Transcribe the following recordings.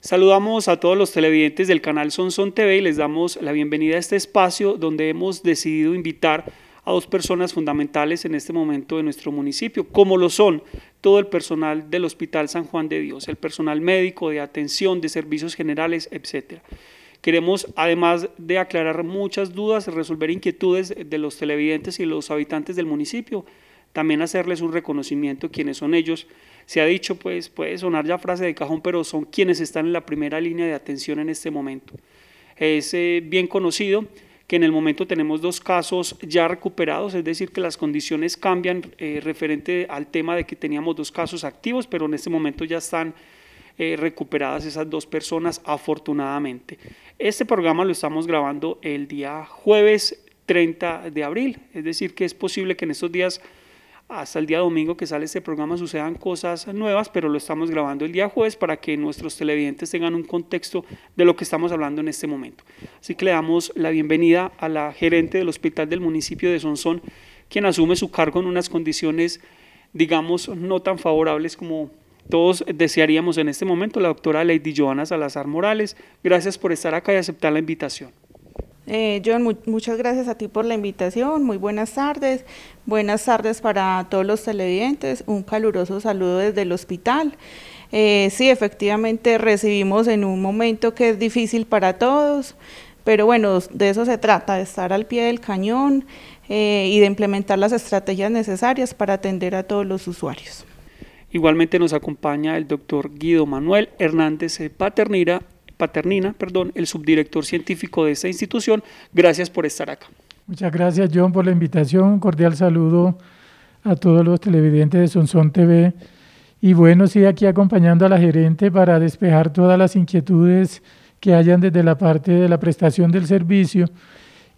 Saludamos a todos los televidentes del canal Sonson TV y les damos la bienvenida a este espacio donde hemos decidido invitar a dos personas fundamentales en este momento de nuestro municipio, como lo son todo el personal del Hospital San Juan de Dios, el personal médico de atención, de servicios generales, etc. Queremos, además de aclarar muchas dudas, resolver inquietudes de los televidentes y los habitantes del municipio, también hacerles un reconocimiento quienes son ellos se ha dicho, pues puede sonar ya frase de cajón, pero son quienes están en la primera línea de atención en este momento. Es eh, bien conocido que en el momento tenemos dos casos ya recuperados, es decir, que las condiciones cambian eh, referente al tema de que teníamos dos casos activos, pero en este momento ya están eh, recuperadas esas dos personas afortunadamente. Este programa lo estamos grabando el día jueves 30 de abril, es decir, que es posible que en estos días hasta el día domingo que sale este programa sucedan cosas nuevas, pero lo estamos grabando el día jueves para que nuestros televidentes tengan un contexto de lo que estamos hablando en este momento. Así que le damos la bienvenida a la gerente del hospital del municipio de Sonsón, quien asume su cargo en unas condiciones, digamos, no tan favorables como todos desearíamos en este momento, la doctora Lady Joana Salazar Morales. Gracias por estar acá y aceptar la invitación. Eh, John, muchas gracias a ti por la invitación. Muy buenas tardes. Buenas tardes para todos los televidentes. Un caluroso saludo desde el hospital. Eh, sí, efectivamente recibimos en un momento que es difícil para todos, pero bueno, de eso se trata, de estar al pie del cañón eh, y de implementar las estrategias necesarias para atender a todos los usuarios. Igualmente nos acompaña el doctor Guido Manuel Hernández Paternira, Paternina, perdón, el subdirector científico de esta institución. Gracias por estar acá. Muchas gracias, John, por la invitación. Un cordial saludo a todos los televidentes de Sonson TV. Y bueno, sí, aquí acompañando a la gerente para despejar todas las inquietudes que hayan desde la parte de la prestación del servicio.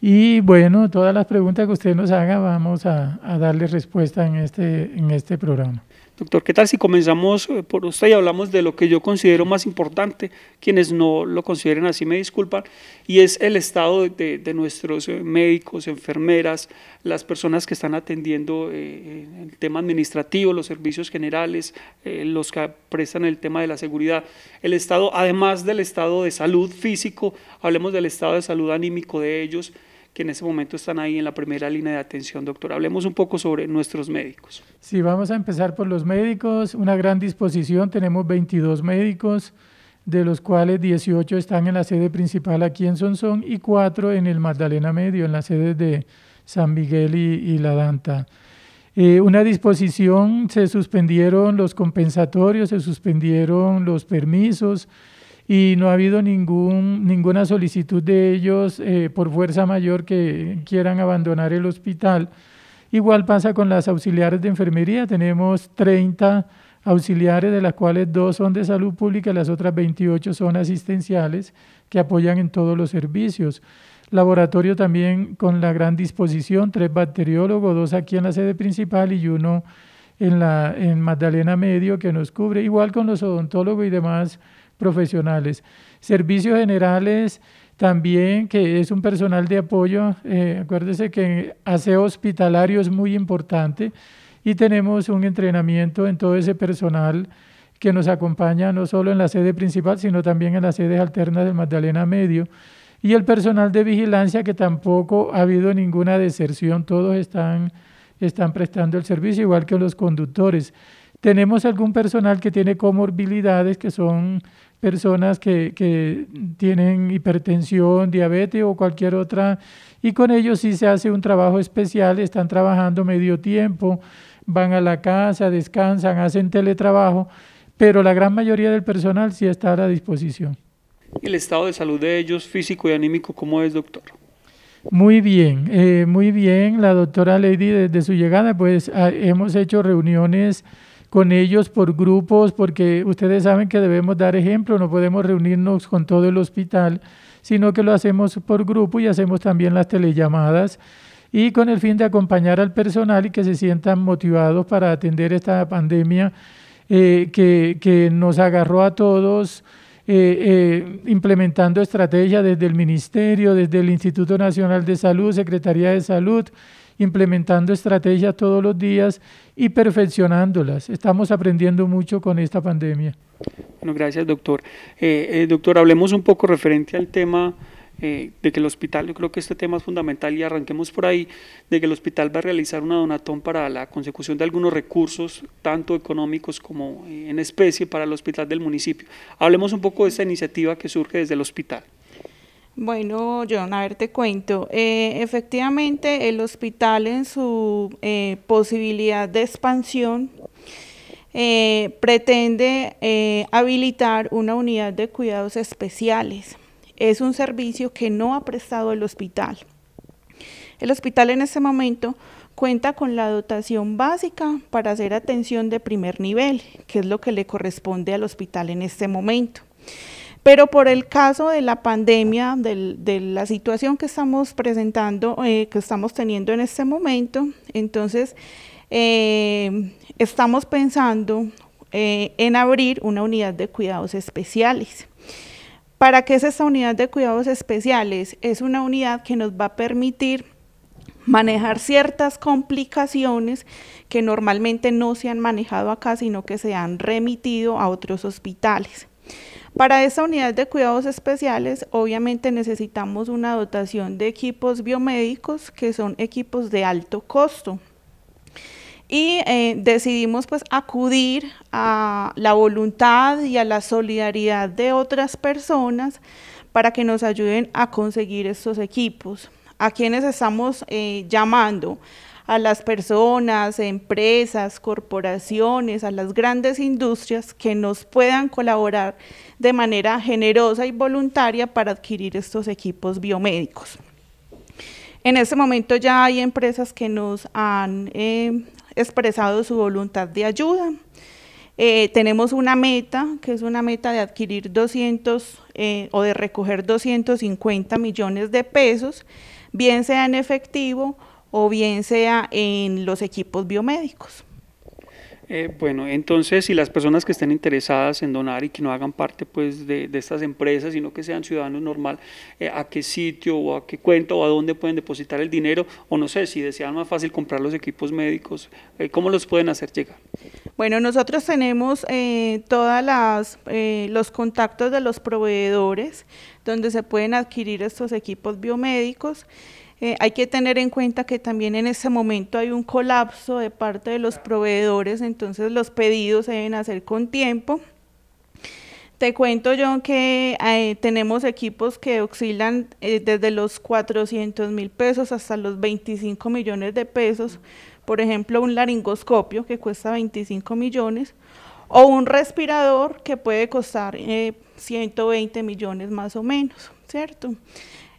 Y bueno, todas las preguntas que usted nos haga vamos a, a darle respuesta en este, en este programa. Doctor, ¿qué tal si comenzamos eh, por usted y hablamos de lo que yo considero más importante? Quienes no lo consideren así me disculpan, y es el estado de, nuestros eh, médicos, enfermeras, las personas que están atendiendo eh, el tema administrativo, los servicios generales, los que prestan el tema de la seguridad, el estado, además del estado de salud físico, hablemos del estado de salud anímico de ellos, que en ese momento están ahí en la primera línea de atención, doctor. Hablemos un poco sobre nuestros médicos. Sí, vamos a empezar por los médicos. Una gran disposición, tenemos 22 médicos, de los cuales 18 están en la sede principal aquí en Sonsón y 4 en el Magdalena Medio, en la sede de San Miguel y, La Danta. Eh, una disposición, se suspendieron los compensatorios, se suspendieron los permisos, y no ha habido ningún, ninguna solicitud de ellos eh, por fuerza mayor que quieran abandonar el hospital. Igual pasa con las auxiliares de enfermería, tenemos 30 auxiliares, de las cuales dos son de salud pública y las otras 28 son asistenciales que apoyan en todos los servicios. Laboratorio también con la gran disposición, tres bacteriólogos, dos aquí en la sede principal y uno en, la, en Magdalena Medio que nos cubre, igual con los odontólogos y demás profesionales. Servicios generales también, que es un personal de apoyo. Eh, acuérdese que aseo hospitalario es muy importante y tenemos un entrenamiento en todo ese personal que nos acompaña no solo en la sede principal, sino también en las sedes alternas del Magdalena Medio. Y el personal de vigilancia, que tampoco ha habido ninguna deserción, todos están, están prestando el servicio, igual que los conductores. Tenemos algún personal que tiene comorbilidades, que son personas que, que, tienen hipertensión, diabetes o cualquier otra, y con ellos sí se hace un trabajo especial, están trabajando medio tiempo, van a la casa, descansan, hacen teletrabajo, pero la gran mayoría del personal sí está a la disposición. ¿Y el estado de salud de ellos, físico y anímico, cómo es, doctor? Muy bien, eh, muy bien. La doctora Lady, desde su llegada, pues hemos hecho reuniones con ellos por grupos, porque ustedes saben que debemos dar ejemplo, no podemos reunirnos con todo el hospital, sino que lo hacemos por grupo y hacemos también las telellamadas y con el fin de acompañar al personal y que se sientan motivados para atender esta pandemia eh, que, nos agarró a todos. Eh, eh, implementando estrategias desde el Ministerio, desde el Instituto Nacional de Salud, Secretaría de Salud, implementando estrategias todos los días y perfeccionándolas. Estamos aprendiendo mucho con esta pandemia. Bueno, gracias doctor. Eh, eh, doctor, hablemos un poco referente al tema eh, de que el hospital, yo creo que este tema es fundamental y arranquemos por ahí, de que el hospital va a realizar una donatón para la consecución de algunos recursos, tanto económicos como en especie, para el hospital del municipio. Hablemos un poco de esta iniciativa que surge desde el hospital. Bueno, John, a ver, te cuento. Eh, efectivamente, el hospital en su eh, posibilidad de expansión eh, pretende habilitar una unidad de cuidados especiales. Es un servicio que no ha prestado el hospital. El hospital en este momento cuenta con la dotación básica para hacer atención de primer nivel, que es lo que le corresponde al hospital en este momento. Pero por el caso de la pandemia, de la situación que estamos presentando, eh, que estamos teniendo en este momento, entonces eh, estamos pensando eh, en abrir una unidad de cuidados especiales. ¿Para qué es esta unidad de cuidados especiales? Es una unidad que nos va a permitir manejar ciertas complicaciones que normalmente no se han manejado acá, sino que se han remitido a otros hospitales. Para esta unidad de cuidados especiales, obviamente necesitamos una dotación de equipos biomédicos, que son equipos de alto costo. Y eh, decidimos pues acudir a la voluntad y a la solidaridad de otras personas para que nos ayuden a conseguir estos equipos. ¿A quienes estamos eh, llamando? a las personas, empresas, corporaciones, a las grandes industrias que nos puedan colaborar de manera generosa y voluntaria para adquirir estos equipos biomédicos. En este momento ya hay empresas que nos han eh, expresado su voluntad de ayuda. Eh, tenemos una meta, que es una meta de adquirir 200 eh, o de recoger 250 millones de pesos, bien sea en efectivo o bien sea en los equipos biomédicos. Eh, bueno, entonces si las personas que estén interesadas en donar y que no hagan parte pues de, estas empresas, sino que sean ciudadanos normal, eh, a qué sitio o a qué cuenta o a dónde pueden depositar el dinero, o no sé, si desean más fácil comprar los equipos médicos, eh, ¿cómo los pueden hacer llegar? Bueno, nosotros tenemos todas las los contactos de los proveedores donde se pueden adquirir estos equipos biomédicos. Eh, hay que tener en cuenta que también en ese momento hay un colapso de parte de los proveedores, entonces los pedidos se deben hacer con tiempo. Te cuento, yo que eh, tenemos equipos que oscilan eh, desde los 400 mil pesos hasta los 25 millones de pesos. Por ejemplo, un laringoscopio que cuesta 25 millones o un respirador que puede costar 120 millones más o menos, ¿cierto?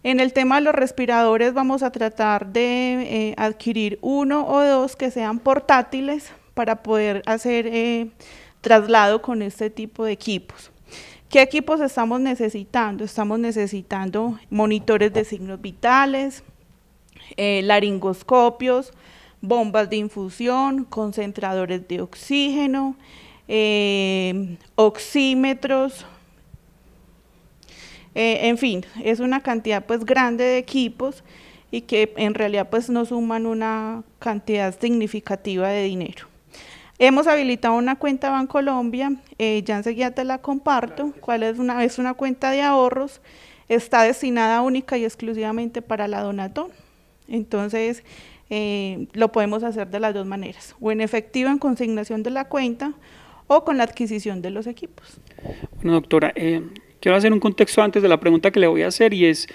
En el tema de los respiradores vamos a tratar de eh, adquirir uno o dos que sean portátiles para poder hacer eh, traslado con este tipo de equipos. ¿Qué equipos estamos necesitando? Estamos necesitando monitores de signos vitales, eh, laringoscopios, bombas de infusión, concentradores de oxígeno, oxímetros, eh, en fin, es una cantidad pues grande de equipos y que en realidad pues no suman una cantidad significativa de dinero. Hemos habilitado una cuenta Bancolombia, eh, ya enseguida te la comparto, cuál es una, una cuenta de ahorros, está destinada única y exclusivamente para la donatón. Entonces, eh, lo podemos hacer de las dos maneras, o en efectivo en consignación de la cuenta o con la adquisición de los equipos. Bueno, doctora, eh, Quiero hacer un contexto antes de la pregunta que le voy a hacer y es,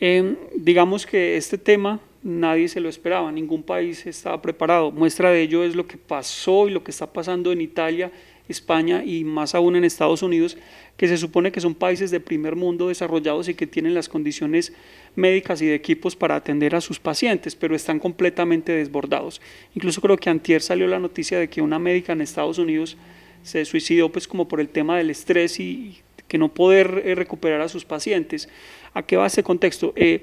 eh, digamos que este tema nadie se lo esperaba, ningún país estaba preparado. Muestra de ello es lo que pasó y lo que está pasando en Italia, España y más aún en Estados Unidos, que se supone que son países de primer mundo desarrollados y que tienen las condiciones médicas y de equipos para atender a sus pacientes, pero están completamente desbordados. Incluso creo que antier salió la noticia de que una médica en Estados Unidos se suicidó pues como por el tema del estrés y que no poder eh, recuperar a sus pacientes. ¿A qué va ese contexto? Eh,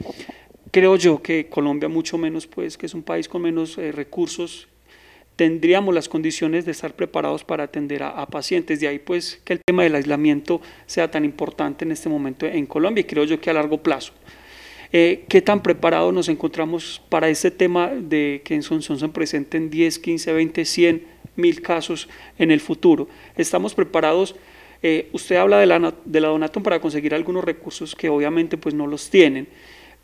creo yo que Colombia, mucho menos, pues, que es un país con menos eh, recursos, tendríamos las condiciones de estar preparados para atender a, pacientes. De ahí, pues, que el tema del aislamiento sea tan importante en este momento en Colombia y creo yo que a largo plazo. ¿Qué tan preparados nos encontramos para este tema de que en son se presenten 10, 15, 20, 100 mil casos en el futuro? ¿Estamos preparados? Eh, usted habla de la, de para conseguir algunos recursos que obviamente pues no los tienen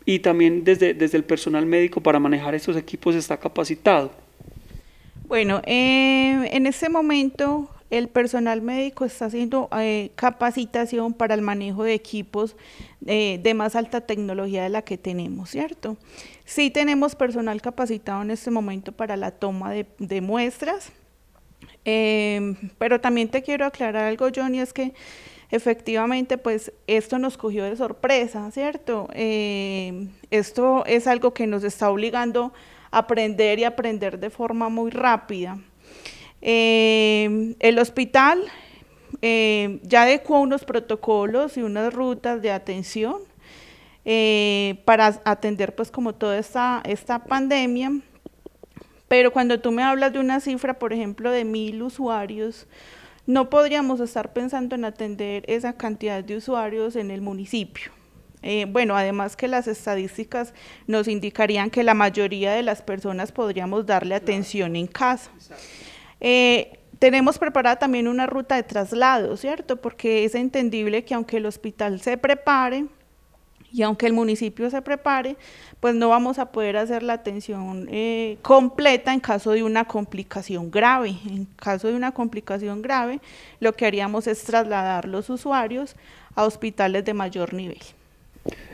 y también desde, el personal médico para manejar estos equipos está capacitado. Bueno, em, en este momento el personal médico está haciendo eh, capacitación para el manejo de equipos eh, de más alta tecnología de la que tenemos, ¿cierto? Sí tenemos personal capacitado en este momento para la toma de muestras, Em, pero también te quiero aclarar algo, Johnny, es que efectivamente, pues esto nos cogió de sorpresa, ¿cierto? Em, esto es algo que nos está obligando a aprender y aprender de forma muy rápida. Em, el hospital ya adecuó unos protocolos y unas rutas de atención eh, para atender pues como toda esta pandemia pero cuando tú me hablas de una cifra, por ejemplo, de mil usuarios, no podríamos estar pensando en atender esa cantidad de usuarios en el municipio. Eh, bueno, además que las estadísticas nos indicarían que la mayoría de las personas podríamos darle atención en casa. Eh, tenemos preparada también una ruta de traslado, ¿cierto? Porque es entendible que aunque el hospital se prepare, y aunque el municipio se prepare, pues no vamos a poder hacer la atención eh, completa en caso de una complicación grave. En caso de una complicación grave, lo que haríamos es trasladar los usuarios a hospitales de mayor nivel.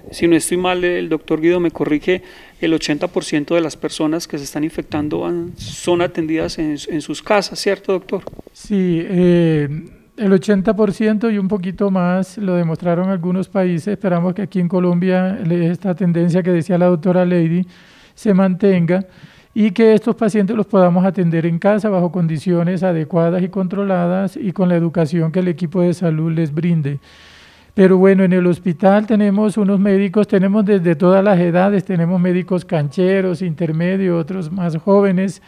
Si no estoy mal, el doctor Guido me corrige, el 80% de las personas que se están infectando son atendidas en, sus casas, ¿cierto, doctor? Sí, eh el 80% y un poquito más lo demostraron algunos países. Esperamos que aquí en Colombia esta tendencia que decía la doctora Lady se mantenga y que estos pacientes los podamos atender en casa bajo condiciones adecuadas y controladas y con la educación que el equipo de salud les brinde. Pero bueno, en el hospital tenemos unos médicos, tenemos desde todas las edades, tenemos médicos cancheros, intermedios, otros más jóvenes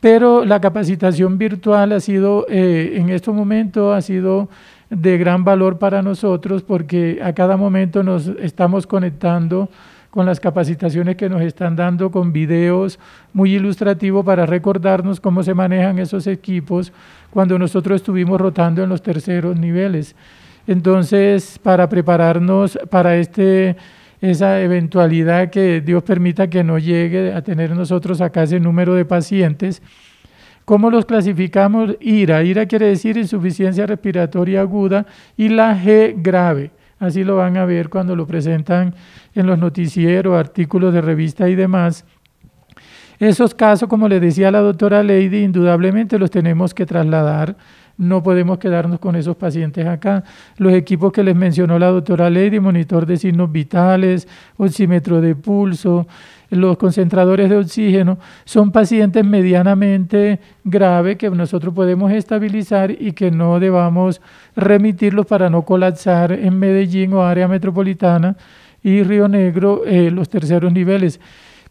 pero la capacitación virtual ha sido, eh, en este momento, ha sido de gran valor para nosotros porque a cada momento nos estamos conectando con las capacitaciones que nos están dando, con videos muy ilustrativos para recordarnos cómo se manejan esos equipos cuando nosotros estuvimos rotando en los terceros niveles. Entonces, para prepararnos para este esa eventualidad que Dios permita que no llegue a tener nosotros acá ese número de pacientes. ¿Cómo los clasificamos? IRA. IRA quiere decir insuficiencia respiratoria aguda y la G grave. Así lo van a ver cuando lo presentan en los noticieros, artículos de revista y demás. Esos casos, como le decía la doctora Lady, indudablemente los tenemos que trasladar no podemos quedarnos con esos pacientes acá. Los equipos que les mencionó la doctora Lady, monitor de signos vitales, oxímetro de pulso, los concentradores de oxígeno, son pacientes medianamente graves que nosotros podemos estabilizar y que no debamos remitirlos para no colapsar en Medellín o área metropolitana y Río Negro eh, los terceros niveles.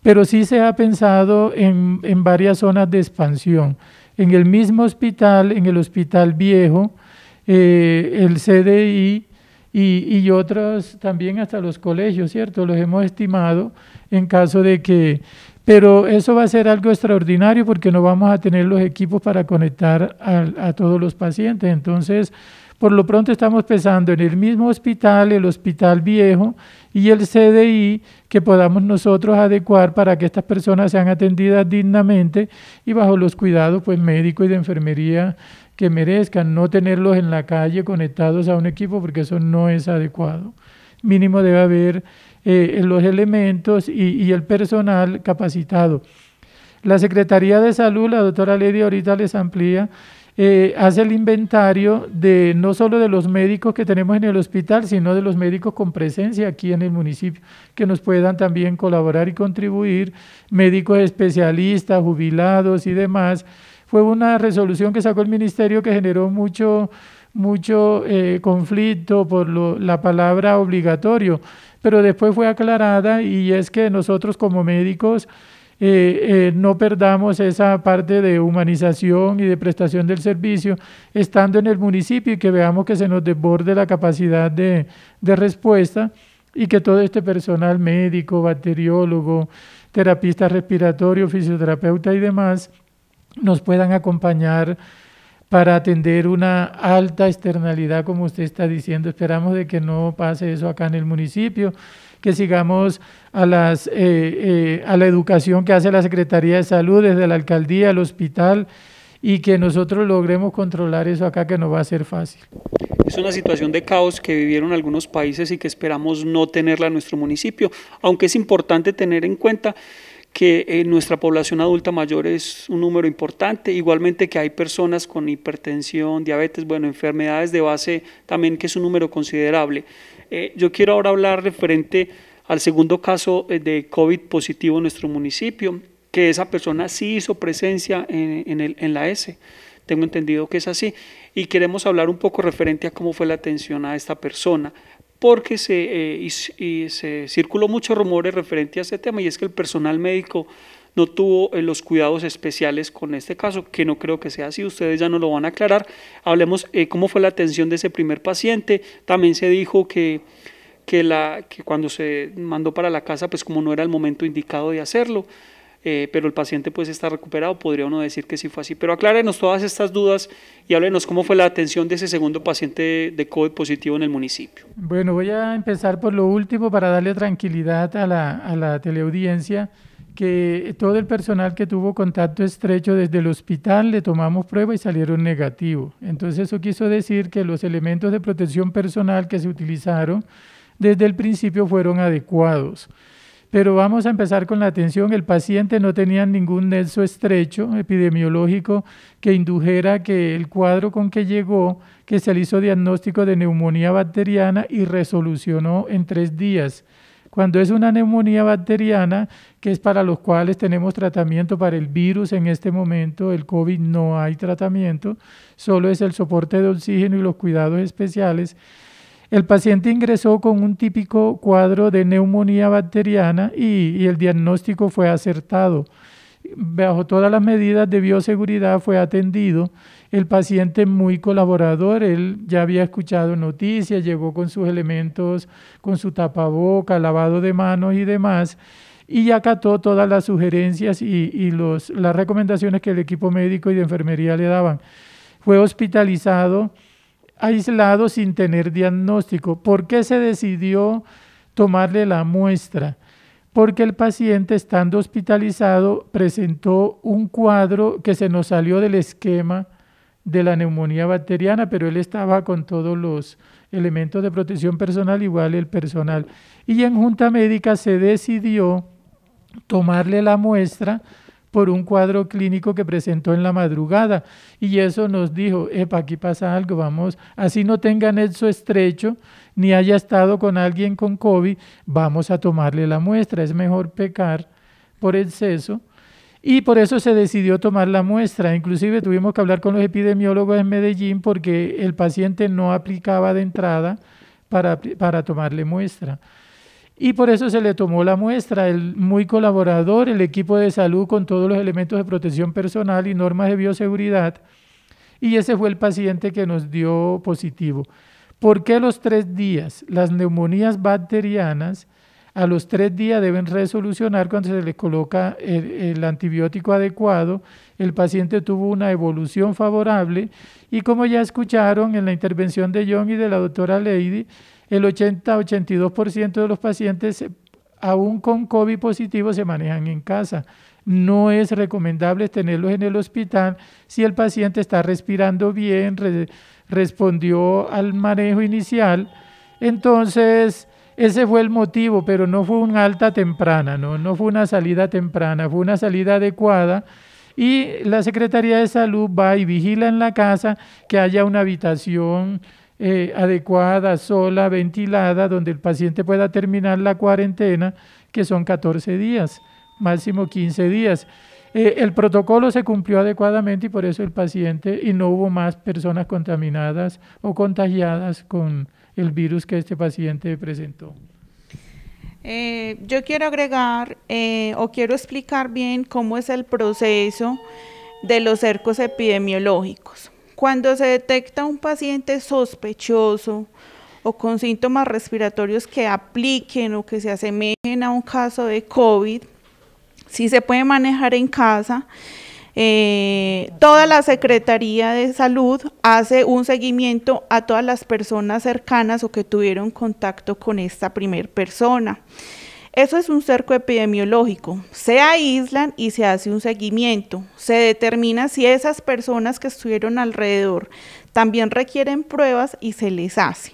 Pero sí se ha pensado en varias zonas de expansión en el mismo hospital, en el hospital viejo, eh, el CDI y, y, otros también hasta los colegios, ¿cierto? Los hemos estimado en caso de que... Pero eso va a ser algo extraordinario porque no vamos a tener los equipos para conectar a, a todos los pacientes. Entonces, por lo pronto estamos pensando en el mismo hospital, el hospital viejo y el CDI que podamos nosotros adecuar para que estas personas sean atendidas dignamente y bajo los cuidados pues médicos y de enfermería que merezcan, no tenerlos en la calle conectados a un equipo porque eso no es adecuado. Mínimo debe haber eh, los elementos y, y el personal capacitado. La Secretaría de Salud, la doctora Lady ahorita les amplía eh, hace el inventario de no solo de los médicos que tenemos en el hospital, sino de los médicos con presencia aquí en el municipio, que nos puedan también colaborar y contribuir, médicos especialistas, jubilados y demás. Fue una resolución que sacó el ministerio que generó mucho, mucho eh, conflicto por la palabra obligatorio, pero después fue aclarada y es que nosotros como médicos eh, eh, no perdamos esa parte de humanización y de prestación del servicio estando en el municipio y que veamos que se nos desborde la capacidad de, de respuesta y que todo este personal médico, bacteriólogo, terapista respiratorio, fisioterapeuta y demás nos puedan acompañar para atender una alta externalidad, como usted está diciendo. Esperamos de que no pase eso acá en el municipio que sigamos a, las, eh, eh, a la educación que hace la Secretaría de Salud, desde la alcaldía, el hospital, y que nosotros logremos controlar eso acá que no va a ser fácil. Es una situación de caos que vivieron algunos países y que esperamos no tenerla en nuestro municipio, aunque es importante tener en cuenta que eh, nuestra población adulta mayor es un número importante, igualmente que hay personas con hipertensión, diabetes, bueno, enfermedades de base también que es un número considerable. Eh, yo quiero ahora hablar referente al segundo caso eh, de COVID positivo en nuestro municipio, que esa persona sí hizo presencia en, la S. Tengo entendido que es así. Y queremos hablar un poco referente a cómo fue la atención a esta persona, porque se, eh, circuló muchos rumores referente a ese tema, y es que el personal médico no tuvo eh, los cuidados especiales con este caso, que no creo que sea así, ustedes ya no lo van a aclarar. Hablemos eh, cómo fue la atención de ese primer paciente, también se dijo que, que, la, que cuando se mandó para la casa, pues como no era el momento indicado de hacerlo, eh, pero el paciente pues está recuperado, podría uno decir que sí fue así. Pero aclárenos todas estas dudas y háblenos cómo fue la atención de ese segundo paciente de COVID positivo en el municipio. Bueno, voy a empezar por lo último para darle tranquilidad a la, a la teleaudiencia que todo el personal que tuvo contacto estrecho desde el hospital le tomamos prueba y salieron negativos. Entonces eso quiso decir que los elementos de protección personal que se utilizaron desde el principio fueron adecuados. Pero vamos a empezar con la atención. El paciente no tenía ningún nexo estrecho epidemiológico que indujera que el cuadro con que llegó, que se le hizo diagnóstico de neumonía bacteriana y resolucionó en tres días cuando es una neumonía bacteriana, que es para los cuales tenemos tratamiento para el virus en este momento, el COVID no hay tratamiento, solo es el soporte de oxígeno y los cuidados especiales. El paciente ingresó con un típico cuadro de neumonía bacteriana y, y el diagnóstico fue acertado bajo todas las medidas de bioseguridad fue atendido. El paciente muy colaborador, él ya había escuchado noticias, llegó con sus elementos, con su tapaboca, lavado de manos y demás, y acató todas las sugerencias y, las recomendaciones que el equipo médico y de enfermería le daban. Fue hospitalizado, aislado sin tener diagnóstico. ¿Por qué se decidió tomarle la muestra? porque el paciente estando hospitalizado presentó un cuadro que se nos salió del esquema de la neumonía bacteriana, pero él estaba con todos los elementos de protección personal, igual el personal. Y en junta médica se decidió tomarle la muestra por un cuadro clínico que presentó en la madrugada. Y eso nos dijo, epa, aquí pasa algo, vamos, así no tengan nexo estrecho, ni haya estado con alguien con COVID, vamos a tomarle la muestra. Es mejor pecar por exceso. Y por eso se decidió tomar la muestra. Inclusive tuvimos que hablar con los epidemiólogos en Medellín porque el paciente no aplicaba de entrada para tomarle muestra y por eso se le tomó la muestra. El muy colaborador, el equipo de salud con todos los elementos de protección personal y normas de bioseguridad. Y ese fue el paciente que nos dio positivo. ¿Por qué los tres días? Las neumonías bacterianas a los tres días deben resolucionar cuando se le coloca el, antibiótico adecuado. El paciente tuvo una evolución favorable y como ya escucharon en la intervención de John y de la doctora Lady, el 80-82% de los pacientes, eh, aún con COVID positivo, se manejan en casa. No es recomendable tenerlos en el hospital si el paciente está respirando bien, respondió al manejo inicial. Entonces, ese fue el motivo, pero no fue una alta temprana, ¿no? no fue una salida temprana, fue una salida adecuada. Y la Secretaría de Salud va y vigila en la casa que haya una habitación eh, adecuada, sola, ventilada, donde el paciente pueda terminar la cuarentena, que son 14 días, máximo 15 días. Eh, el protocolo se cumplió adecuadamente y por eso el paciente y no hubo más personas contaminadas o contagiadas con el virus que este paciente presentó. Eh, yo quiero agregar o quiero explicar bien cómo es el proceso de los cercos epidemiológicos. Cuando se detecta un paciente sospechoso o con síntomas respiratorios que apliquen o que se asemejen a un caso de COVID, si se puede manejar en casa. Eh, toda la Secretaría de Salud hace un seguimiento a todas las personas cercanas o que tuvieron contacto con esta primer persona. Eso es un cerco epidemiológico. Se aíslan y se hace un seguimiento. Se determina si esas personas que estuvieron alrededor también requieren pruebas y se les hace.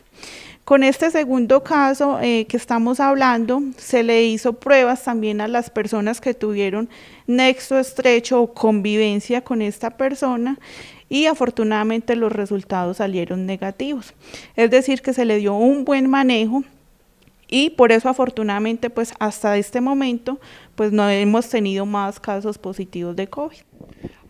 Con este segundo caso eh, que estamos hablando, se le hizo pruebas también a las personas que tuvieron nexo estrecho o convivencia con esta persona y afortunadamente los resultados salieron negativos. Es decir, que se le dio un buen manejo y por eso afortunadamente pues hasta este momento pues no hemos tenido más casos positivos de COVID.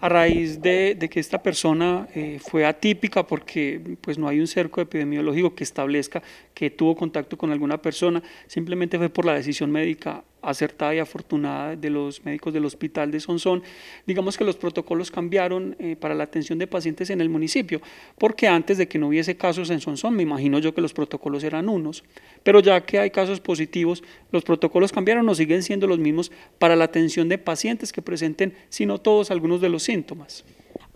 A raíz de, que esta persona eh, fue atípica porque pues no hay un cerco epidemiológico que establezca que tuvo contacto con alguna persona, simplemente fue por la decisión médica acertada y afortunada de los médicos del hospital de Sonsón, digamos que los protocolos cambiaron eh, para la atención de pacientes en el municipio, porque antes de que no hubiese casos en Sonsón, me imagino yo que los protocolos eran unos, pero ya que hay casos positivos, los protocolos cambiaron o siguen siendo los mismos, para la atención de pacientes que presenten, sino todos, algunos de los síntomas.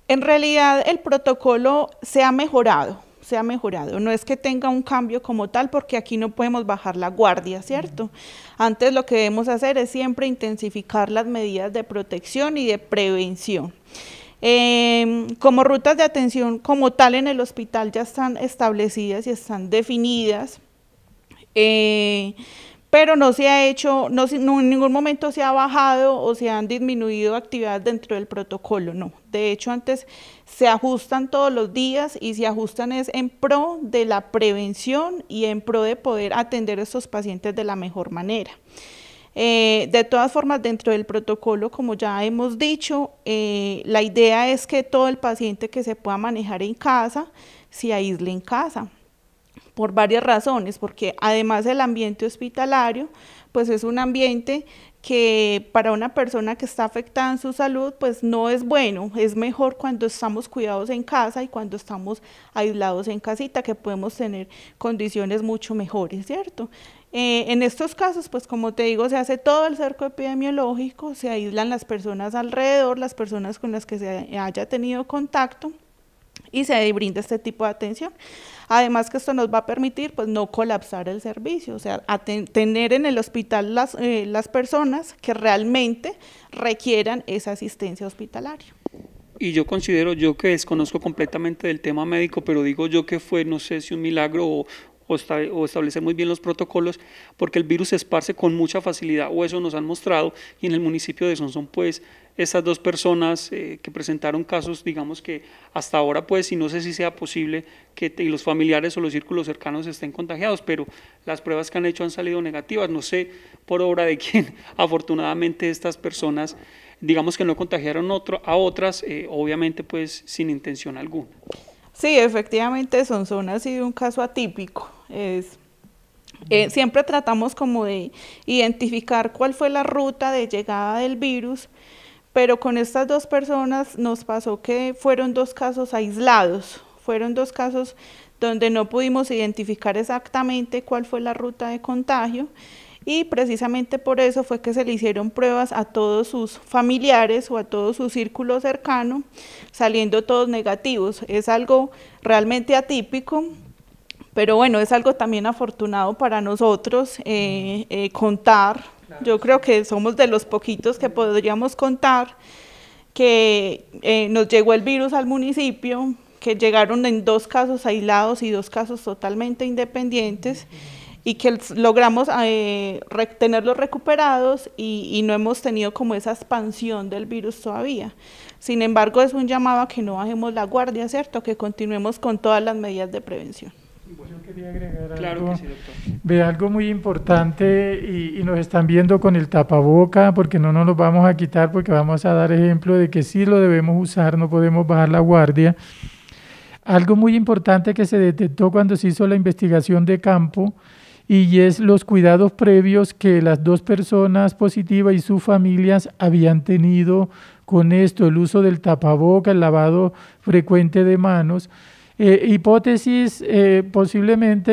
En realidad el protocolo se ha mejorado, se ha mejorado. No es que tenga un cambio como tal, porque aquí no podemos bajar la guardia, ¿cierto? Antes lo que debemos hacer es siempre intensificar las medidas de protección y de prevención. Em, como rutas de atención como tal en el hospital ya están establecidas y están definidas. Eh, pero no se ha hecho, no, en ningún momento se ha bajado o se han disminuido actividades dentro del protocolo, no. De hecho, antes se ajustan todos los días y se ajustan es en pro de la prevención y en pro de poder atender a estos pacientes de la mejor manera. Eh, de todas formas, dentro del protocolo, como ya hemos dicho, eh, la idea es que todo el paciente que se pueda manejar en casa se aísle en casa por varias razones, porque además el ambiente hospitalario, pues es un ambiente que para una persona que está afectada en su salud, pues no es bueno. Es mejor cuando estamos cuidados en casa y cuando estamos aislados en casita, que podemos tener condiciones mucho mejores, ¿cierto? Eh, en estos casos, pues como te digo, se hace todo el cerco epidemiológico, se aíslan las personas alrededor, las personas con las que se haya tenido contacto y se brinda este tipo de atención. Además que esto nos va a permitir pues no colapsar el servicio, o sea, tener en el hospital las, eh, las personas que realmente requieran esa asistencia hospitalaria. Y yo considero, yo que desconozco completamente del tema médico, pero digo yo que fue, no sé si un milagro o, o, o, establecer muy bien los protocolos, porque el virus se esparce con mucha facilidad, o eso nos han mostrado, y en el municipio de Sonsón, pues, estas dos personas eh, que presentaron casos, digamos que hasta ahora, pues, y no sé si sea posible que y los familiares o los círculos cercanos estén contagiados, pero las pruebas que han hecho han salido negativas. No sé por obra de quién, afortunadamente, estas personas, digamos que no contagiaron a otras, eh, obviamente, pues, sin intención alguna. Sí, efectivamente, son ha sido un caso atípico. Es eh, siempre tratamos como de identificar cuál fue la ruta de llegada del virus pero con estas dos personas nos pasó que fueron dos casos aislados, fueron dos casos donde no pudimos identificar exactamente cuál fue la ruta de contagio y precisamente por eso fue que se le hicieron pruebas a todos sus familiares o a todo su círculo cercano, saliendo todos negativos. Es algo realmente atípico, pero bueno, es algo también afortunado para nosotros eh, eh, contar yo creo que somos de los poquitos que podríamos contar que eh, nos llegó el virus al municipio, que llegaron en dos casos aislados y dos casos totalmente independientes y que logramos eh, tenerlos recuperados y, y, no hemos tenido como esa expansión del virus todavía. Sin embargo, es un llamado a que no bajemos la guardia, ¿cierto? Que continuemos con todas las medidas de prevención quería agregar claro algo. Ve algo muy importante y, y, nos están viendo con el tapaboca porque no nos lo vamos a quitar porque vamos a dar ejemplo de que sí lo debemos usar, no podemos bajar la guardia. Algo muy importante que se detectó cuando se hizo la investigación de campo y es los cuidados previos que las dos personas positivas y sus familias habían tenido con esto, el uso del tapaboca, el lavado frecuente de manos eh, hipótesis eh, posiblemente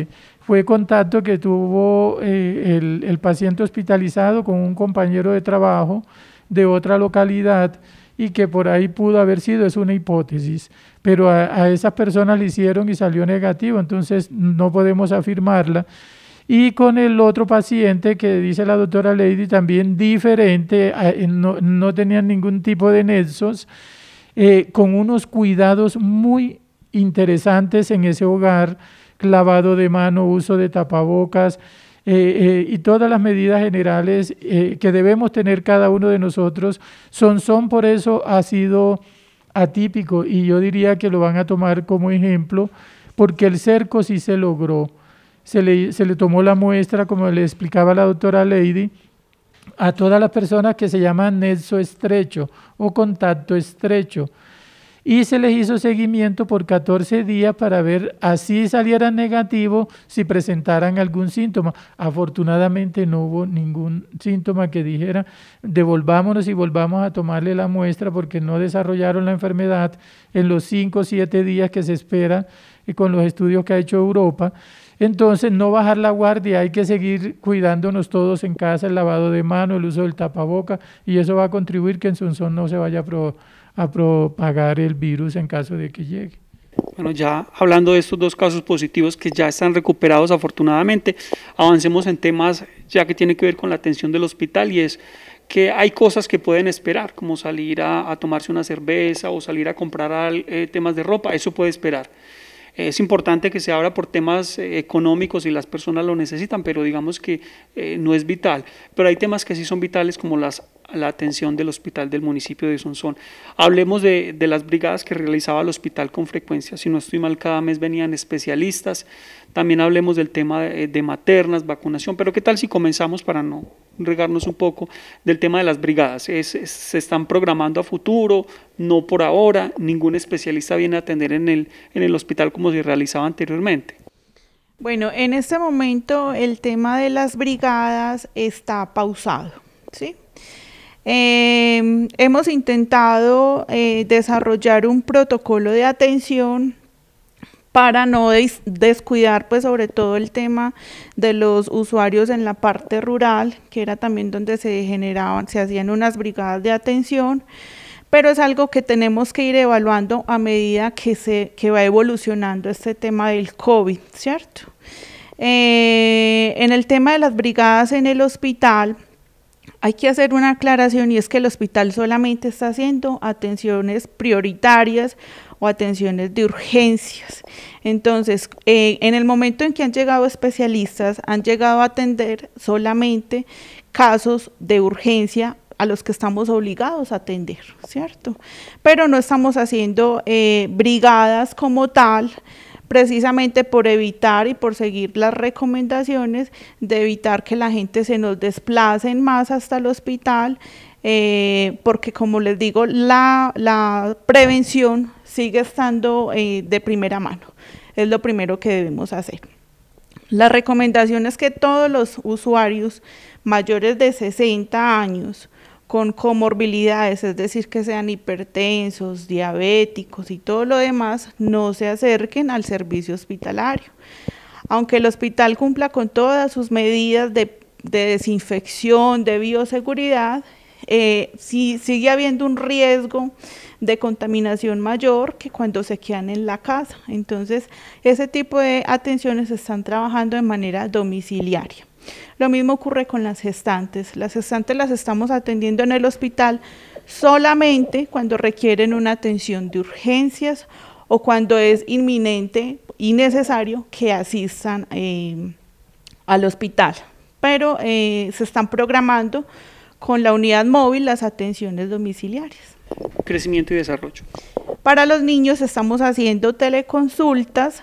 eh, fue contacto que tuvo el, paciente hospitalizado con un compañero de trabajo de otra localidad y que por ahí pudo haber sido, es una hipótesis, pero a, esas personas le hicieron y salió negativo, entonces no podemos afirmarla. Y con el otro paciente que dice la doctora Lady, también diferente, no, no tenían ningún tipo de nexos eh, con unos cuidados muy interesantes en ese hogar, clavado de mano, uso de tapabocas eh, eh, y todas las medidas generales que debemos tener cada uno de nosotros. Son, son por eso ha sido atípico y yo diría que lo van a tomar como ejemplo porque el cerco sí se logró. Se le, se le tomó la muestra, como le explicaba la doctora Lady, a todas las personas que se llaman nexo estrecho o contacto estrecho. Y se les hizo seguimiento por 14 días para ver así salieran negativos si presentaran algún síntoma. Afortunadamente no hubo ningún síntoma que dijera devolvámonos y volvamos a tomarle la muestra porque no desarrollaron la enfermedad en los 5 o 7 días que se espera eh, con los estudios que ha hecho Europa entonces, no bajar la guardia, hay que seguir cuidándonos todos en casa, el lavado de mano, el uso del tapaboca, y eso va a contribuir que en Sunzón no se vaya a, propagar el virus en caso de que llegue. Bueno, ya hablando de estos dos casos positivos que ya están recuperados afortunadamente, avancemos en temas ya que tiene que ver con la atención del hospital y es que hay cosas que pueden esperar, como salir a, tomarse una cerveza o salir a comprar eh, temas de ropa, eso puede esperar. Es importante que se abra por temas eh, económicos y las personas lo necesitan, pero digamos que eh, no es vital. Pero hay temas que sí son vitales como las la atención del hospital del municipio de Sonsón. Hablemos de, las brigadas que realizaba el hospital con frecuencia, si no estoy mal, cada mes venían especialistas, también hablemos del tema de, eh, maternas, vacunación, pero ¿qué tal si comenzamos para no regarnos un poco del tema de las brigadas. se están programando a futuro, no por ahora, ningún especialista viene a atender en el, en el hospital como se realizaba anteriormente. Bueno, en este momento el tema de las brigadas está pausado, ¿sí? Em, hemos intentado eh, desarrollar un protocolo de atención para no descuidar pues sobre todo el tema de los usuarios en la parte rural, que era también donde se generaban, se hacían unas brigadas de atención, pero es algo que tenemos que ir evaluando a medida que, se, que va evolucionando este tema del COVID, ¿cierto? Eh, en el tema de las brigadas en el hospital, hay que hacer una aclaración y es que el hospital solamente está haciendo atenciones prioritarias o atenciones de urgencias. Entonces, eh, en el momento en que han llegado especialistas, han llegado a atender solamente casos de urgencia a los que estamos obligados a atender, ¿cierto? Pero no estamos haciendo eh, brigadas como tal precisamente por evitar y por seguir las recomendaciones de evitar que la gente se nos en más hasta el hospital, eh, porque como les digo, la, prevención sigue estando eh, de primera mano. Es lo primero que debemos hacer. La recomendación es que todos los usuarios mayores de 60 años con comorbilidades, es decir, que sean hipertensos, diabéticos y todo lo demás, no se acerquen al servicio hospitalario. Aunque el hospital cumpla con todas sus medidas de, desinfección, de bioseguridad, eh, sigue habiendo un riesgo de contaminación mayor que cuando se quedan en la casa. Entonces, ese tipo de atenciones están trabajando de manera domiciliaria. Lo mismo ocurre con las gestantes. Las gestantes las estamos atendiendo en el hospital solamente cuando requieren una atención de urgencias o cuando es inminente y necesario que asistan eh, al hospital. Pero eh, se están programando con la unidad móvil las atenciones domiciliarias. Crecimiento y desarrollo. Para los niños estamos haciendo teleconsultas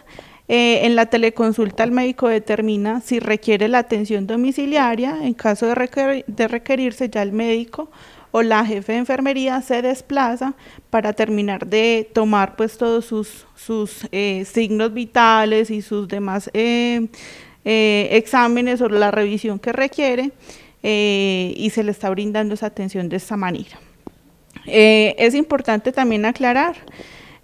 eh, en la teleconsulta el médico determina si requiere la atención domiciliaria, en caso de, requerirse ya el médico o la jefe de enfermería se desplaza para terminar de tomar pues todos sus, eh, signos vitales y sus demás eh, exámenes o la revisión que requiere y se le está brindando esa atención de esta manera. es importante también aclarar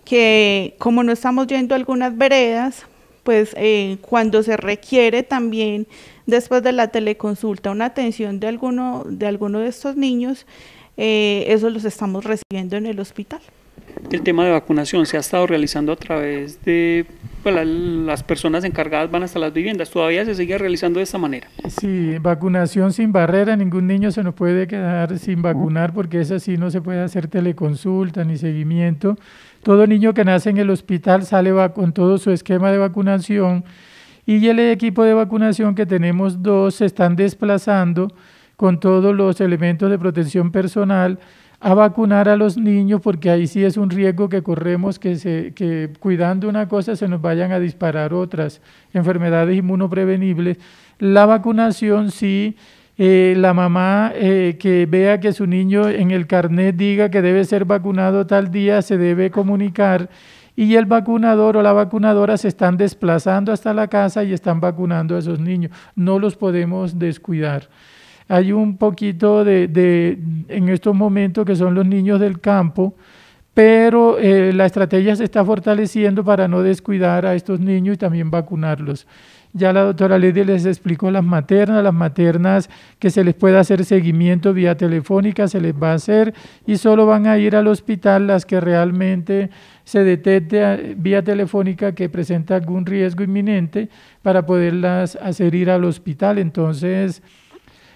que como no estamos yendo algunas veredas, pues eh, cuando se requiere también después de la teleconsulta una atención de alguno de, alguno de estos niños, eh, eso los estamos recibiendo en el hospital el tema de vacunación se ha estado realizando a través de pues, las personas encargadas van hasta las viviendas. Todavía se sigue realizando de esta manera. Sí, vacunación sin barrera. Ningún niño se nos puede quedar sin vacunar porque es así, no se puede hacer teleconsulta ni seguimiento. Todo niño que nace en el hospital sale con todo su esquema de vacunación y el equipo de vacunación que tenemos dos se están desplazando con todos los elementos de protección personal a vacunar a los niños porque ahí sí es un riesgo que corremos que, se, que cuidando una cosa se nos vayan a disparar otras enfermedades inmunoprevenibles. La vacunación sí, eh, la mamá eh, que vea que su niño en el carnet diga que debe ser vacunado tal día, se debe comunicar y el vacunador o la vacunadora se están desplazando hasta la casa y están vacunando a esos niños. No los podemos descuidar hay un poquito de, en estos momentos que son los niños del campo, pero eh, la estrategia se está fortaleciendo para no descuidar a estos niños y también vacunarlos. Ya la doctora Lady les explicó las maternas, las maternas que se les puede hacer seguimiento vía telefónica, se les va a hacer y solo van a ir al hospital las que realmente se detecte eh, vía telefónica que presenta algún riesgo inminente para poderlas hacer ir al hospital. Entonces,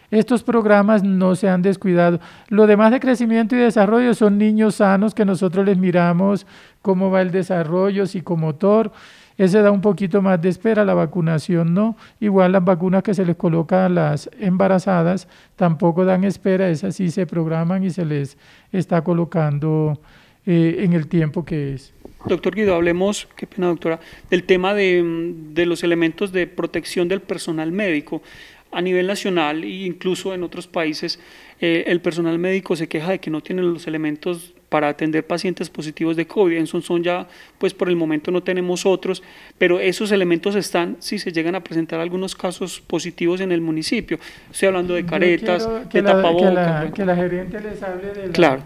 estos programas no se han descuidado. Lo demás de crecimiento y desarrollo son niños sanos que nosotros les miramos cómo va el desarrollo psicomotor. Ese da un poquito más de espera, la vacunación no. Igual las vacunas que se les coloca a las embarazadas tampoco dan espera, esas sí se programan y se les está colocando eh, en el tiempo que es. Doctor Guido, hablemos, qué pena doctora, del tema de, de los elementos de protección del personal médico a nivel nacional e incluso en otros países, eh, el personal médico se queja de que no tienen los elementos para atender pacientes positivos de COVID. En Son ya, pues por el momento no tenemos otros, pero esos elementos están si se llegan a presentar algunos casos positivos en el municipio. Estoy hablando de caretas, de tapabocas. Que, la, gerente les hable de la, claro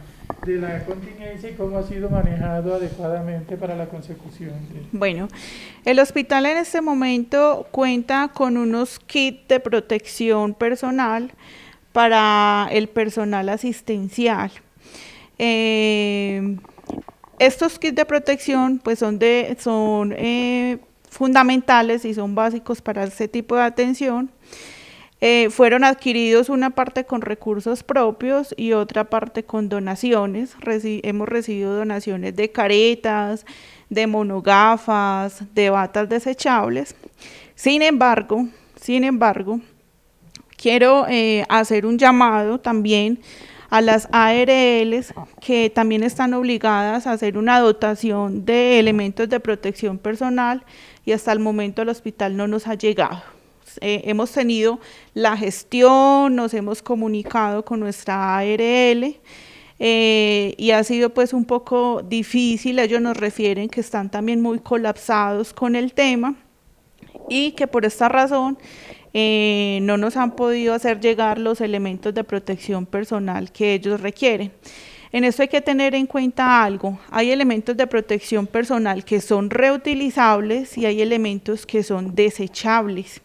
de la contingencia y cómo ha sido manejado adecuadamente para la consecución. Bueno, el hospital en este momento cuenta con unos kits de protección personal para el personal asistencial. Eh, estos kits de protección pues son, son eh, fundamentales y son básicos para ese tipo de atención eh, fueron adquiridos una parte con recursos propios y otra parte con donaciones. hemos recibido donaciones de caretas, de monogafas, de batas desechables. Sin embargo, sin embargo, quiero eh, hacer un llamado también a las ARLs que también están obligadas a hacer una dotación de elementos de protección personal y hasta el momento el hospital no nos ha llegado. Eh, hemos tenido la gestión, nos hemos comunicado con nuestra ARL eh, y ha sido pues un poco difícil, ellos nos refieren que están también muy colapsados con el tema y que por esta razón eh, no nos han podido hacer llegar los elementos de protección personal que ellos requieren. En esto hay que tener en cuenta algo. Hay elementos de protección personal que son reutilizables y hay elementos que son desechables.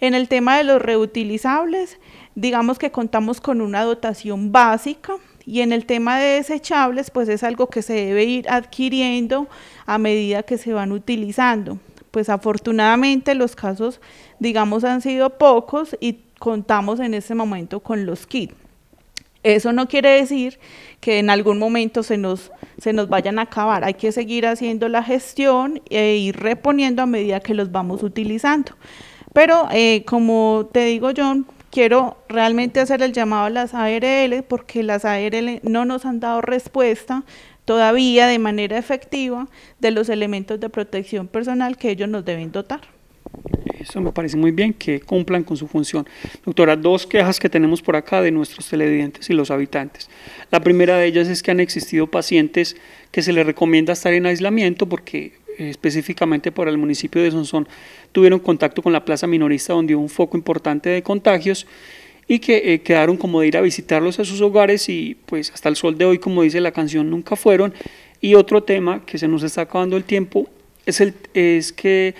En el tema de los reutilizables, digamos que contamos con una dotación básica y en el tema de desechables, pues es algo que se debe ir adquiriendo a medida que se van utilizando. Pues afortunadamente los casos, digamos, han sido pocos y contamos en este momento con los kits. Eso no quiere decir que en algún momento se nos, se nos vayan a acabar. Hay que seguir haciendo la gestión e ir reponiendo a medida que los vamos utilizando. Pero eh, como te digo, John, quiero realmente hacer el llamado a las ARL porque las ARL no nos han dado respuesta todavía de manera efectiva de los elementos de protección personal que ellos nos deben dotar. Eso me parece muy bien, que cumplan con su función. Doctora, dos quejas que tenemos por acá de nuestros televidentes y los habitantes. La primera de ellas es que han existido pacientes que se les recomienda estar en aislamiento porque eh, específicamente por el municipio de Sonsón tuvieron contacto con la plaza minorista donde hubo un foco importante de contagios y que eh, quedaron como de ir a visitarlos a sus hogares y pues hasta el sol de hoy, como dice la canción, nunca fueron. Y otro tema que se nos está acabando el tiempo es, el, es que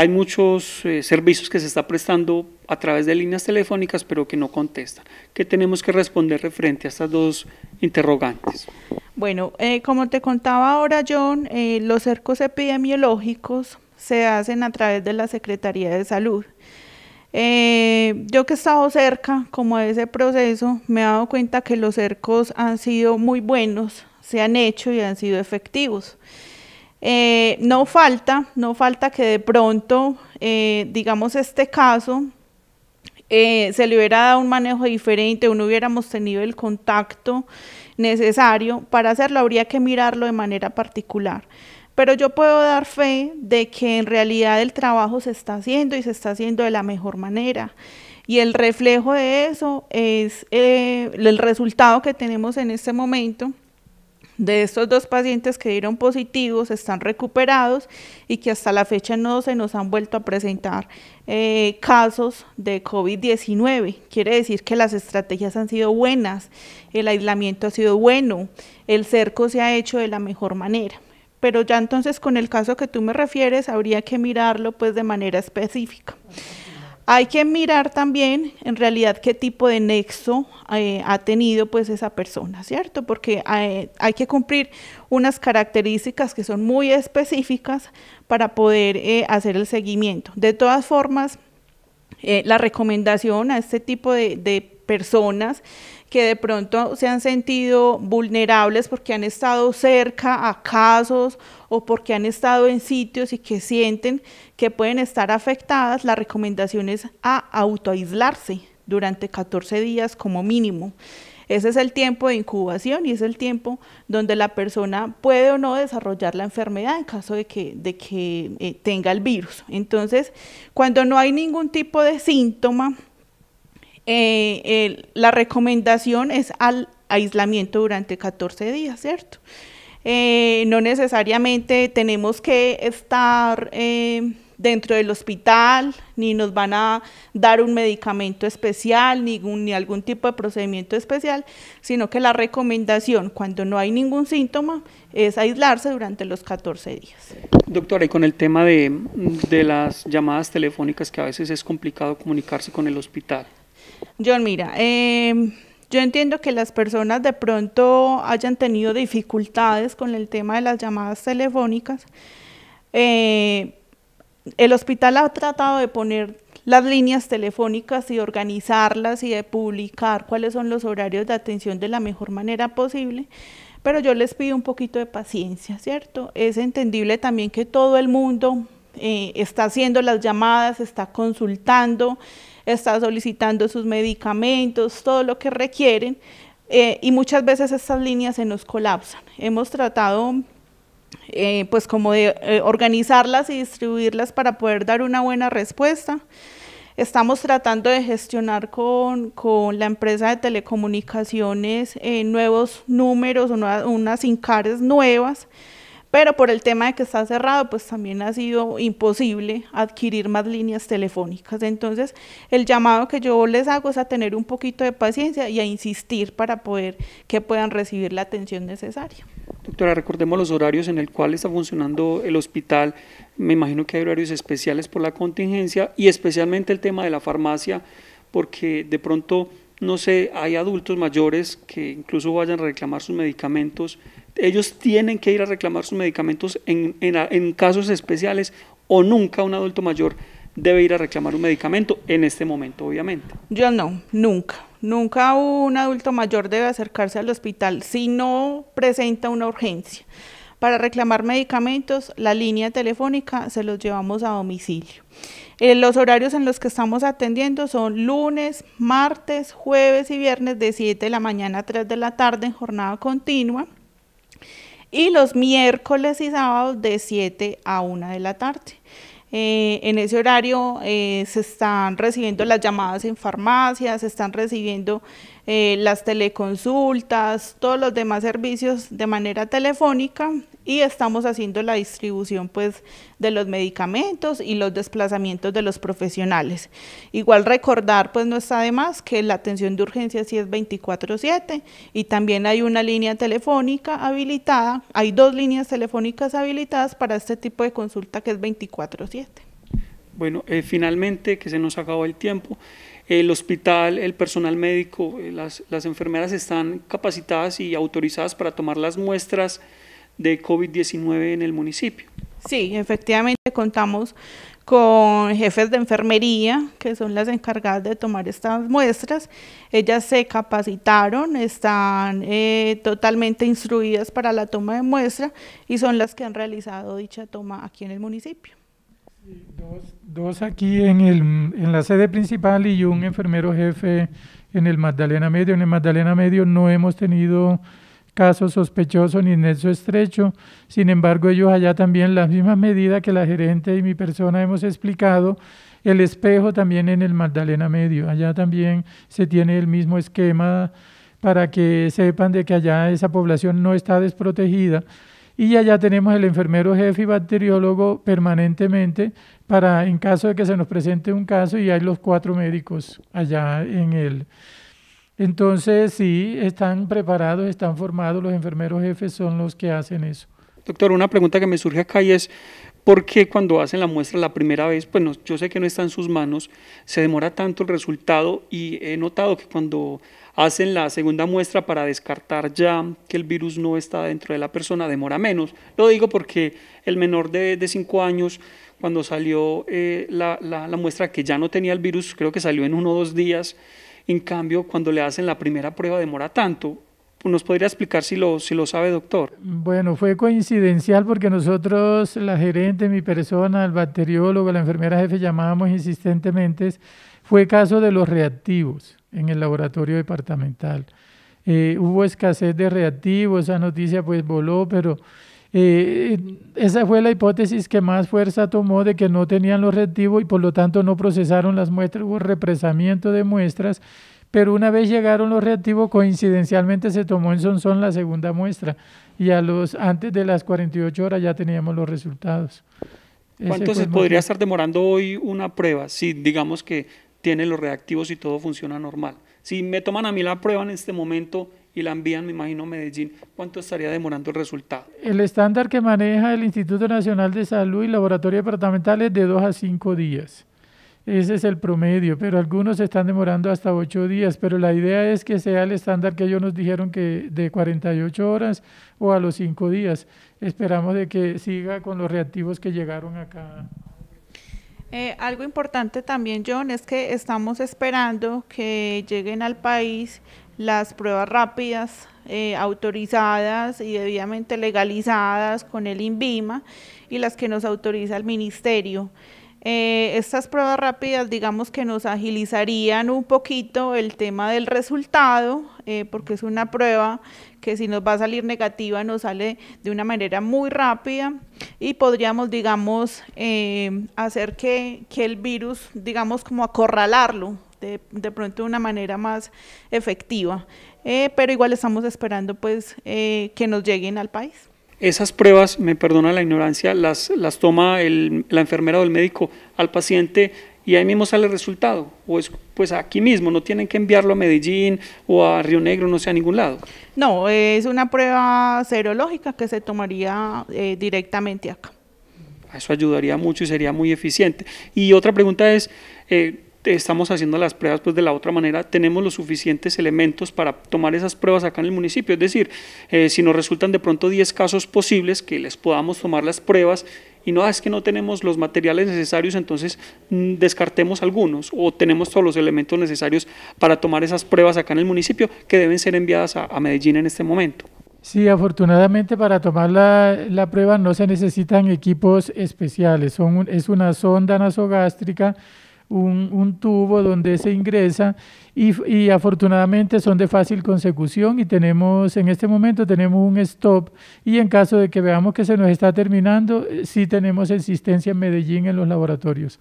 hay muchos eh, servicios que se está prestando a través de líneas telefónicas, pero que no contestan. ¿Qué tenemos que responder referente a estas dos interrogantes? Bueno, eh, como te contaba ahora, John, eh, los cercos epidemiológicos se hacen a través de la Secretaría de Salud. yo que he estado cerca como de ese proceso, me he dado cuenta que los cercos han sido muy buenos, se han hecho y han sido efectivos. Eh, no falta, no falta que de pronto, eh, digamos, este caso eh, se le hubiera dado un manejo diferente o no hubiéramos tenido el contacto necesario para hacerlo, habría que mirarlo de manera particular. Pero yo puedo dar fe de que en realidad el trabajo se está haciendo y se está haciendo de la mejor manera. Y el reflejo de eso es el resultado que tenemos en este momento de estos dos pacientes que dieron positivos, están recuperados y que hasta la fecha no se nos han vuelto a presentar eh, casos de COVID-19. Quiere decir que las estrategias han sido buenas, el aislamiento ha sido bueno, el cerco se ha hecho de la mejor manera. Pero ya entonces con el caso que tú me refieres habría que mirarlo pues de manera específica. Hay que mirar también en realidad qué tipo de nexo eh, ha tenido pues esa persona, ¿cierto? Porque hay, que cumplir unas características que son muy específicas para poder eh, hacer el seguimiento. De todas formas, eh, la recomendación a este tipo de personas que de pronto se han sentido vulnerables porque han estado cerca a casos o porque han estado en sitios y que sienten que pueden estar afectadas, la recomendación es a autoaislarse durante 14 días como mínimo. Ese es el tiempo de incubación y es el tiempo donde la persona puede o no desarrollar la enfermedad en caso de que, que eh, tenga el virus. Entonces, cuando no hay ningún tipo de síntoma, eh, la recomendación es al aislamiento durante 14 días, ¿cierto? Eh, no necesariamente tenemos que estar dentro del hospital, ni nos van a dar un medicamento especial, ni algún tipo de procedimiento especial, sino que la recomendación cuando no hay ningún síntoma es aislarse durante los 14 días. Doctora, y con el tema de, las llamadas telefónicas que a veces es complicado comunicarse con el hospital. John, mira, em, yo entiendo que las personas de pronto hayan tenido dificultades con el tema de las llamadas telefónicas. Eh, el hospital ha tratado de poner las líneas telefónicas y organizarlas y de publicar cuáles son los horarios de atención de la mejor manera posible, pero yo les pido un poquito de paciencia, ¿cierto? Es entendible también que todo el mundo eh, está haciendo las llamadas, está consultando, está solicitando sus medicamentos, todo lo que requieren, eh, y muchas veces estas líneas se nos colapsan. Hemos tratado eh, pues como de eh, organizarlas y distribuirlas para poder dar una buena respuesta. Estamos tratando de gestionar con, la empresa de telecomunicaciones eh, nuevos números, unas incares nuevas, pero por el tema de que está cerrado, pues también ha sido imposible adquirir más líneas telefónicas. Entonces, el llamado que yo les hago es a tener un poquito de paciencia y a insistir para poder que puedan recibir la atención necesaria. Doctora, recordemos los horarios en el cual está funcionando el hospital. Me imagino que hay horarios especiales por la contingencia y especialmente el tema de la farmacia, porque de pronto, no sé, hay adultos mayores que incluso vayan a reclamar sus medicamentos. Ellos tienen que ir a reclamar sus medicamentos en, casos especiales o nunca un adulto mayor debe ir a reclamar un medicamento en este momento, obviamente. Ya no, nunca. Nunca un adulto mayor debe acercarse al hospital si no presenta una urgencia. Para reclamar medicamentos, la línea telefónica se los llevamos a domicilio. Eh, los horarios en los que estamos atendiendo son lunes, martes, jueves y viernes de 7 de la mañana a 3 de la tarde en jornada continua. Y los miércoles y sábados de 7 a 1 de la tarde. Eh, en ese horario eh, se están recibiendo las llamadas en farmacias, se están recibiendo eh, las teleconsultas, todos los demás servicios de manera telefónica y estamos haciendo la distribución pues de los medicamentos y los desplazamientos de los profesionales. Igual recordar pues no está de más que la atención de urgencia sí es 24/7 y también hay una línea telefónica habilitada, hay dos líneas telefónicas habilitadas para este tipo de consulta que es 24/7. Bueno, eh, finalmente que se nos acabó el tiempo el hospital, el personal médico, eh, las, enfermeras están capacitadas y autorizadas para tomar las muestras de COVID-19 en el municipio. Sí, efectivamente contamos con jefes de enfermería, que son las encargadas de tomar estas muestras. Ellas se capacitaron, están eh, totalmente instruidas para la toma de muestra y son las que han realizado dicha toma aquí en el municipio. Dos, aquí en, el, la sede principal y un enfermero jefe en el Magdalena Medio. En el Magdalena Medio no hemos tenido casos sospechosos ni en eso estrecho. Sin embargo, ellos allá también, la misma medida que la gerente y mi persona hemos explicado, el espejo también en el Magdalena Medio. Allá también se tiene el mismo esquema para que sepan de que allá esa población no está desprotegida y allá tenemos el enfermero jefe y bacteriólogo permanentemente para en caso de que se nos presente un caso y hay los cuatro médicos allá en él. Entonces sí, están preparados, están formados, los enfermeros jefes son los que hacen eso. Doctor, una pregunta que me surge acá y es, ¿por qué cuando hacen la muestra la primera vez, pues yo sé que no está en sus manos, se demora tanto el resultado y he notado que cuando hacen la segunda muestra para descartar ya que el virus no está dentro de la persona, demora menos. Lo digo porque el menor de cinco años, cuando salió eh, la, muestra que ya no tenía el virus, creo que salió en uno o dos días, en cambio, cuando le hacen la primera prueba demora tanto. ¿Nos podría explicar si lo, si lo sabe, doctor? Bueno, fue coincidencial porque nosotros, la gerente, mi persona, el bacteriólogo, la enfermera jefe, llamábamos insistentemente fue caso de los reactivos en el laboratorio departamental. Eh, hubo escasez de reactivos, esa noticia pues voló, pero eh, esa fue la hipótesis que más fuerza tomó de que no tenían los reactivos y por lo tanto no procesaron las muestras, hubo represamiento de muestras, pero una vez llegaron los reactivos, coincidencialmente se tomó en son la segunda muestra y a los, antes de las 48 horas ya teníamos los resultados. ¿Cuánto podría estar demorando hoy una prueba? Si digamos que tiene los reactivos y todo funciona normal. Si me toman a mí la prueba en este momento y la envían, me imagino, a Medellín, ¿cuánto estaría demorando el resultado? El estándar que maneja el Instituto Nacional de Salud y Laboratorio Departamental es de 2 a 5 días. Ese es el promedio, pero algunos están demorando hasta ocho días, pero la idea es que sea el estándar que ellos nos dijeron que de 48 horas o a los cinco días. Esperamos de que siga con los reactivos que llegaron acá eh, algo importante también, John, es que estamos esperando que lleguen al país las pruebas rápidas eh, autorizadas y debidamente legalizadas con el INVIMA y las que nos autoriza el Ministerio. Eh, estas pruebas rápidas, digamos que nos agilizarían un poquito el tema del resultado, porque es una prueba que si nos va a salir negativa nos sale de una manera muy rápida y podríamos, digamos, eh, hacer que, que, el virus, digamos, como acorralarlo de, pronto de una manera más efectiva. Eh, pero igual estamos esperando pues eh, que nos lleguen al país. Esas pruebas, me perdona la ignorancia, las, las toma el, la enfermera o el médico al paciente y ahí mismo sale el resultado. O es pues aquí mismo, no tienen que enviarlo a Medellín o a Río Negro, no sea a ningún lado. No, es una prueba serológica que se tomaría eh, directamente acá. Eso ayudaría mucho y sería muy eficiente. Y otra pregunta es, eh, estamos haciendo las pruebas pues de la otra manera, tenemos los suficientes elementos para tomar esas pruebas acá en el municipio. Es decir, eh, si nos resultan de pronto 10 casos posibles que les podamos tomar las pruebas y no, ah, es que no tenemos los materiales necesarios, entonces mm, descartemos algunos o tenemos todos los elementos necesarios para tomar esas pruebas acá en el municipio que deben ser enviadas a, a Medellín en este momento. Sí, afortunadamente para tomar la, la, prueba no se necesitan equipos especiales, Son, es una sonda nasogástrica un, tubo donde se ingresa y, y, afortunadamente son de fácil consecución y tenemos, en este momento tenemos un stop y en caso de que veamos que se nos está terminando, eh, sí tenemos existencia en Medellín en los laboratorios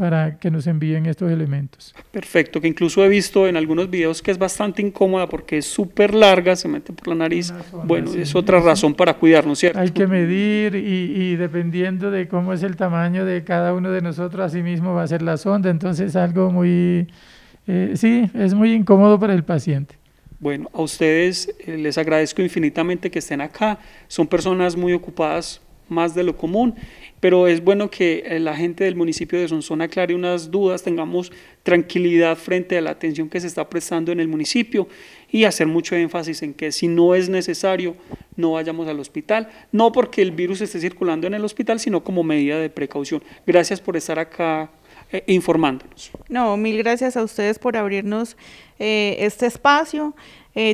para que nos envíen estos elementos. Perfecto, que incluso he visto en algunos videos que es bastante incómoda porque es súper larga, se mete por la nariz. bueno, es otra razón para cuidarnos, ¿cierto? Hay que medir y, dependiendo de cómo es el tamaño de cada uno de nosotros, así mismo va a ser la sonda. Entonces, algo muy, eh, sí, es muy incómodo para el paciente. Bueno, a ustedes eh, les agradezco infinitamente que estén acá. Son personas muy ocupadas, más de lo común pero es bueno que eh, la gente del municipio de Sonsona aclare unas dudas, tengamos tranquilidad frente a la atención que se está prestando en el municipio y hacer mucho énfasis en que si no es necesario, no vayamos al hospital, no porque el virus esté circulando en el hospital, sino como medida de precaución. Gracias por estar acá eh, informándonos. No, mil gracias a ustedes por abrirnos eh, este espacio.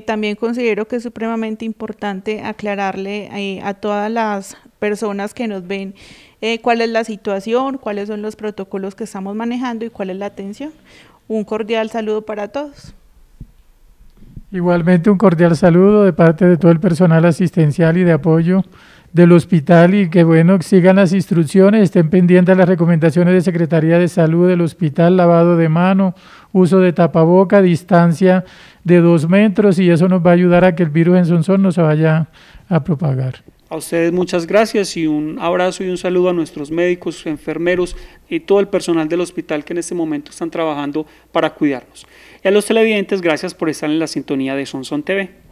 también considero que es supremamente importante aclararle a todas las personas que nos ven eh, cuál es la situación, cuáles son los protocolos que estamos manejando y cuál es la atención. Un cordial saludo para todos. Igualmente un cordial saludo de parte de todo el personal asistencial y de apoyo del hospital y que bueno, sigan las instrucciones, estén pendientes las recomendaciones de Secretaría de Salud del hospital, lavado de mano, uso de tapaboca, distancia de dos metros y eso nos va a ayudar a que el virus en Sonsón no se vaya a propagar. A ustedes muchas gracias y un abrazo y un saludo a nuestros médicos, enfermeros y todo el personal del hospital que en este momento están trabajando para cuidarnos. Y a los televidentes, gracias por estar en la sintonía de Sonson TV.